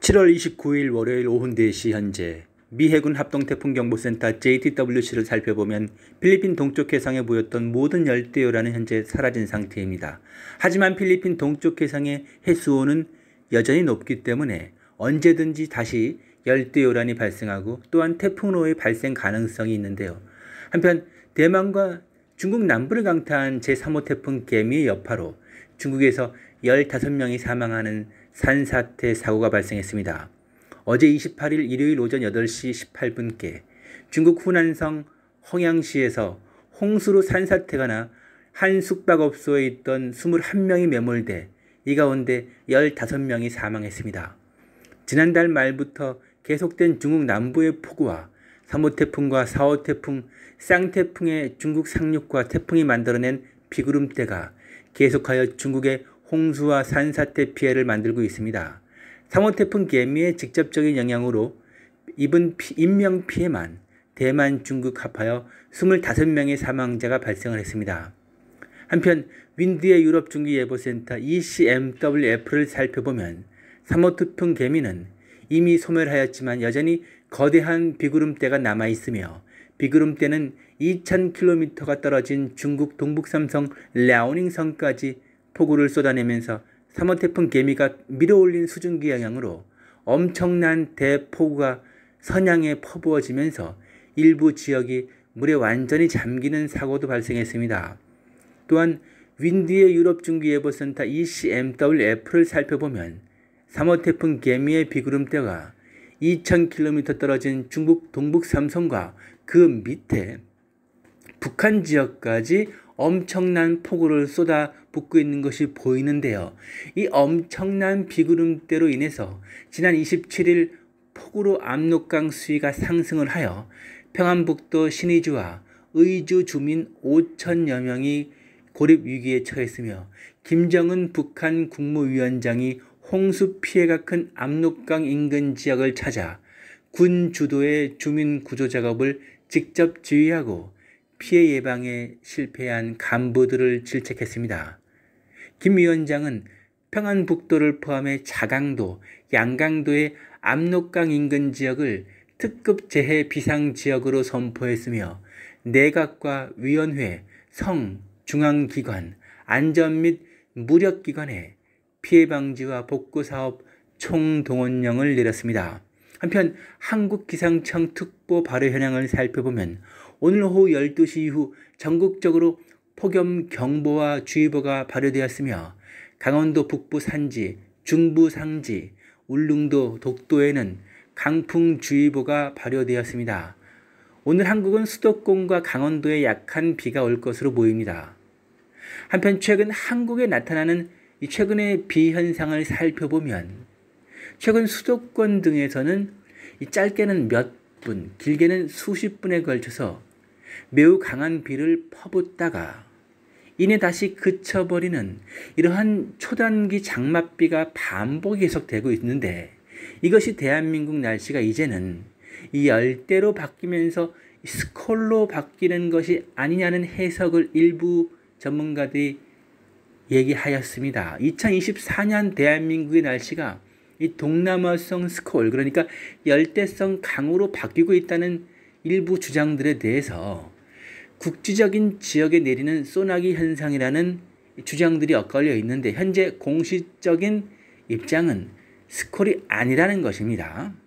7월 29일 월요일 오후 4시 현재 미 해군 합동태풍경보센터 JTWC를 살펴보면 필리핀 동쪽 해상에 보였던 모든 열대요라는 현재 사라진 상태입니다. 하지만 필리핀 동쪽 해상의 해수온은 여전히 높기 때문에 언제든지 다시 열대요란이 발생하고 또한 태풍로의 발생 가능성이 있는데요. 한편 대만과 중국 남부를 강타한 제3호 태풍 개미의 여파로 중국에서 15명이 사망하는 산사태 사고가 발생했습니다. 어제 28일 일요일 오전 8시 18분께 중국 후난성 홍양시에서 홍수로 산사태가 나 한 숙박업소에 있던 21명이 매몰돼 이 가운데 15명이 사망했습니다. 지난달 말부터 계속된 중국 남부의 폭우와 3호 태풍과 4호 태풍, 쌍태풍의 중국 상륙과 태풍이 만들어낸 비구름대가 계속하여 중국의 홍수와 산사태 피해를 만들고 있습니다. 3호 태풍 개미의 직접적인 영향으로 입은 피, 인명 피해만 대만, 중국 합하여 25명의 사망자가 발생을 했습니다. 한편 윈드의 유럽 중기 예보센터 ECMWF를 살펴보면 3호 태풍 개미는 이미 소멸하였지만 여전히 거대한 비구름대가 남아 있으며 비구름대는 2000km가 떨어진 중국 동북삼성 랴오닝성까지 폭우를 쏟아내면서 3호 태풍 개미가 밀어올린 수증기 영향으로 엄청난 대폭우가 선양에 퍼부어지면서 일부 지역이 물에 완전히 잠기는 사고도 발생했습니다. 또한 윈디의 유럽 중기예보센터 ECMWF를 살펴보면 3호 태풍 개미의 비구름대가 2000km 떨어진 중국 동북 삼성과 그 밑에 북한 지역까지 엄청난 폭우를 쏟아 붓고 있는 것이 보이는데요. 이 엄청난 비구름대로 인해서 지난 27일 폭우로 압록강 수위가 상승을 하여 평안북도 신의주와 의주 주민 5천여 명이 고립 위기에 처했으며 김정은 북한 국무위원장이 홍수 피해가 큰 압록강 인근 지역을 찾아 군 주도의 주민 구조 작업을 직접 지휘하고 피해 예방에 실패한 간부들을 질책했습니다. 김 위원장은 평안북도를 포함해 자강도, 양강도의 압록강 인근 지역을 특급 재해 비상 지역으로 선포했으며 내각과 위원회, 성, 중앙기관, 안전 및 무력기관에 피해 방지와 복구 사업 총동원령을 내렸습니다. 한편 한국기상청 특보 발효 현황을 살펴보면 오늘 오후 12시 이후 전국적으로 폭염 경보와 주의보가 발효되었으며 강원도 북부 산지, 중부 상지, 울릉도, 독도에는 강풍주의보가 발효되었습니다. 오늘 한국은 수도권과 강원도에 약한 비가 올 것으로 보입니다. 한편 최근 한국에 나타나는 이 최근의 비 현상을 살펴보면 최근 수도권 등에서는 이 짧게는 몇 분, 길게는 수십 분에 걸쳐서 매우 강한 비를 퍼붓다가 이내 다시 그쳐버리는 이러한 초단기 장맛비가 반복 계속되고 있는데 이것이 대한민국 날씨가 이제는 이 열대로 바뀌면서 스콜로 바뀌는 것이 아니냐는 해석을 일부 전문가들이 얘기하였습니다. 2024년 대한민국의 날씨가 이 동남아성 스콜 그러니까 열대성 강으로 바뀌고 있다는 일부 주장들에 대해서 국지적인 지역에 내리는 소나기 현상이라는 주장들이 엇갈려 있는데 현재 공식적인 입장은 스콜이 아니라는 것입니다.